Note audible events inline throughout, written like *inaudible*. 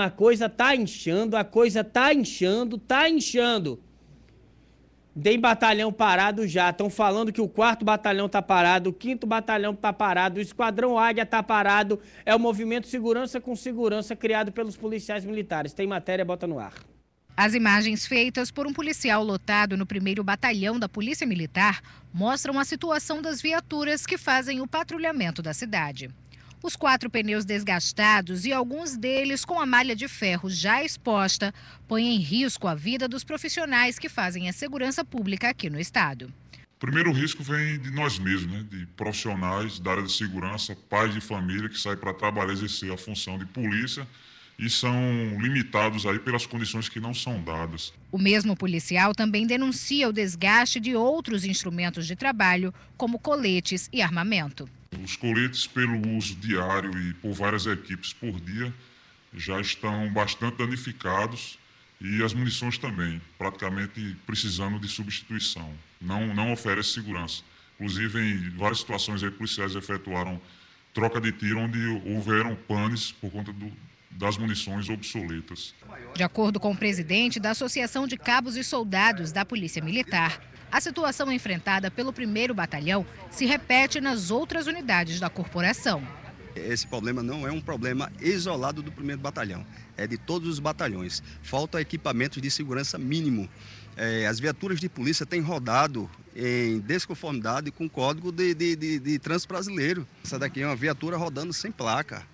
É a coisa tá inchando, a coisa tá inchando, tá inchando. Tem batalhão parado já. Estão falando que o quarto batalhão tá parado, o quinto batalhão tá parado, o esquadrão Águia tá parado. É o movimento Segurança com Segurança criado pelos policiais militares. Tem matéria, bota no ar. As imagens feitas por um policial lotado no primeiro batalhão da Polícia Militar mostram a situação das viaturas que fazem o patrulhamento da cidade. Os quatro pneus desgastados e alguns deles com a malha de ferro já exposta põem em risco a vida dos profissionais que fazem a segurança pública aqui no estado. O primeiro risco vem de nós mesmos, né? de profissionais da área de segurança, pais de família que saem para trabalhar exercer a função de polícia e são limitados aí pelas condições que não são dadas. O mesmo policial também denuncia o desgaste de outros instrumentos de trabalho, como coletes e armamento. Os coletes, pelo uso diário e por várias equipes por dia, já estão bastante danificados e as munições também, praticamente precisando de substituição. Não, não oferece segurança. Inclusive, em várias situações, aí, policiais efetuaram troca de tiro, onde houveram panes por conta do, das munições obsoletas. De acordo com o presidente da Associação de Cabos e Soldados da Polícia Militar, a situação enfrentada pelo 1 Batalhão se repete nas outras unidades da corporação. Esse problema não é um problema isolado do 1 Batalhão, é de todos os batalhões. Falta equipamentos de segurança mínimo. É, as viaturas de polícia têm rodado em desconformidade com o código de, de, de, de trânsito brasileiro. Essa daqui é uma viatura rodando sem placa.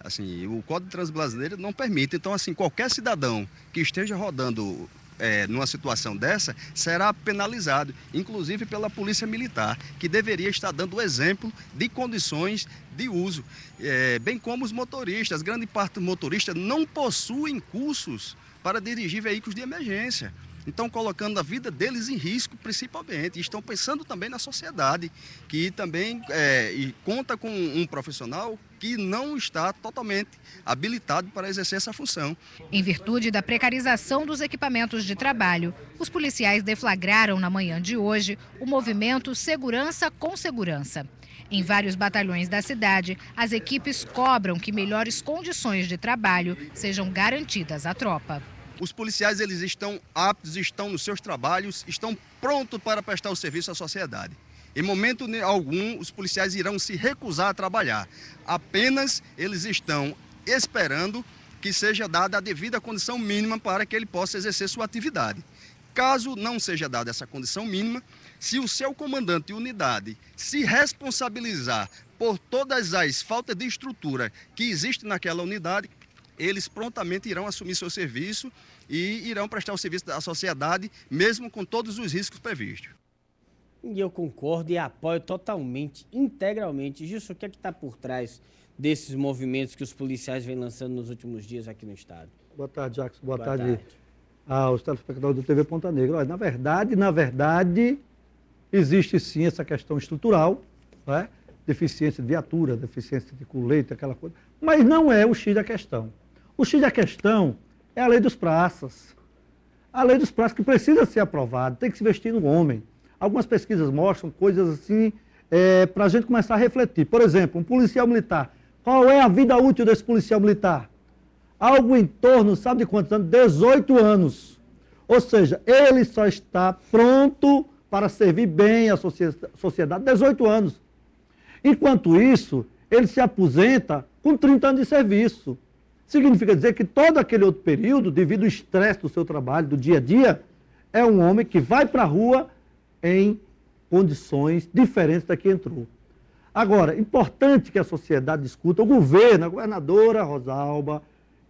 Assim, o Código Transbrasileiro não permite. Então, assim, qualquer cidadão que esteja rodando é, numa situação dessa, será penalizado, inclusive pela Polícia Militar, que deveria estar dando o exemplo de condições de uso, é, bem como os motoristas. Grande parte dos motoristas não possuem cursos para dirigir veículos de emergência. Então, colocando a vida deles em risco, principalmente. E estão pensando também na sociedade, que também é, e conta com um profissional que não está totalmente habilitado para exercer essa função. Em virtude da precarização dos equipamentos de trabalho, os policiais deflagraram na manhã de hoje o movimento Segurança com Segurança. Em vários batalhões da cidade, as equipes cobram que melhores condições de trabalho sejam garantidas à tropa. Os policiais eles estão aptos, estão nos seus trabalhos, estão prontos para prestar o serviço à sociedade. Em momento algum, os policiais irão se recusar a trabalhar. Apenas eles estão esperando que seja dada a devida condição mínima para que ele possa exercer sua atividade. Caso não seja dada essa condição mínima, se o seu comandante de unidade se responsabilizar por todas as faltas de estrutura que existem naquela unidade, eles prontamente irão assumir seu serviço e irão prestar o serviço à sociedade, mesmo com todos os riscos previstos. E eu concordo e apoio totalmente, integralmente. Gilson, o que é que está por trás desses movimentos que os policiais vêm lançando nos últimos dias aqui no Estado? Boa tarde, Jackson. Boa, Boa tarde, tarde aos ah, telespectadores do TV Ponta Negra. Olha, na verdade, na verdade, existe sim essa questão estrutural, né? deficiência de viatura, deficiência de colete, aquela coisa. Mas não é o X da questão. O X da é questão é a lei dos praças. A lei dos praças que precisa ser aprovada, tem que se vestir no homem. Algumas pesquisas mostram coisas assim é, para a gente começar a refletir. Por exemplo, um policial militar. Qual é a vida útil desse policial militar? Algo em torno, sabe de quantos anos? 18 anos. Ou seja, ele só está pronto para servir bem à sociedade 18 anos. Enquanto isso, ele se aposenta com 30 anos de serviço. Significa dizer que todo aquele outro período, devido ao estresse do seu trabalho, do dia a dia, é um homem que vai para a rua em condições diferentes da que entrou. Agora, importante que a sociedade discuta, o governo, a governadora Rosalba,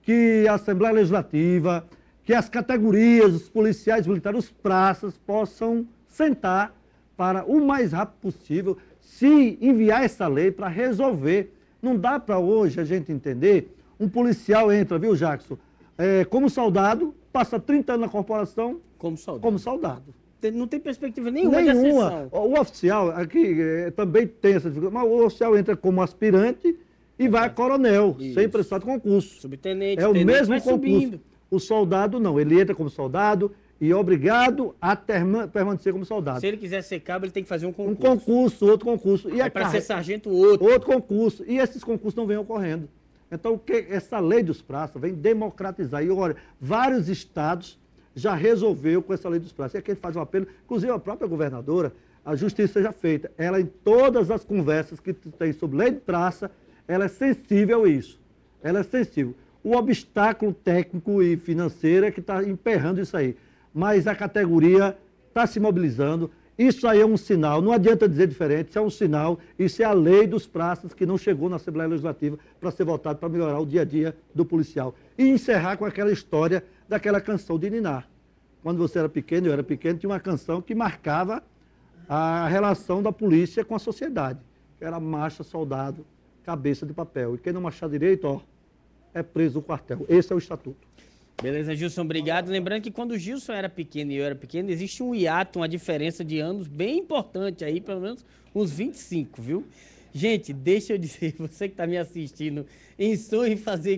que a Assembleia Legislativa, que as categorias, os policiais militares, os praças possam sentar para o mais rápido possível se enviar essa lei para resolver. Não dá para hoje a gente entender um policial entra, viu, Jackson? É, como soldado, passa 30 anos na corporação. Como soldado. Como soldado. Não tem perspectiva nenhuma, nenhuma. O oficial, aqui é, também tem essa dificuldade, mas o oficial entra como aspirante e vai a coronel, Isso. sem prestar concurso. Subtenente, é o mesmo concurso. Subindo. O soldado não, ele entra como soldado e é obrigado a terma, permanecer como soldado. Se ele quiser ser cabo, ele tem que fazer um concurso. Um concurso, outro concurso. E é para ser sargento, outro. Outro concurso. E esses concursos não vêm ocorrendo. Então, o que essa lei dos prazos vem democratizar. E olha, vários estados já resolveu com essa lei dos prazos. E aqui gente faz um apelo, inclusive a própria governadora, a justiça seja feita. Ela, em todas as conversas que tem sobre lei de praça, ela é sensível a isso. Ela é sensível. O obstáculo técnico e financeiro é que está emperrando isso aí. Mas a categoria está se mobilizando. Isso aí é um sinal, não adianta dizer diferente, isso é um sinal, isso é a lei dos praças que não chegou na Assembleia Legislativa para ser votado para melhorar o dia a dia do policial. E encerrar com aquela história daquela canção de Ninar. Quando você era pequeno, eu era pequeno, tinha uma canção que marcava a relação da polícia com a sociedade. Era marcha, soldado, cabeça de papel. E quem não marchar direito, ó, é preso no quartel. Esse é o estatuto. Beleza, Gilson, obrigado. Lembrando que quando o Gilson era pequeno e eu era pequeno, existe um hiato, uma diferença de anos bem importante aí, pelo menos uns 25, viu? Gente, deixa eu dizer, *laughs* você que está me assistindo, em sonho fazer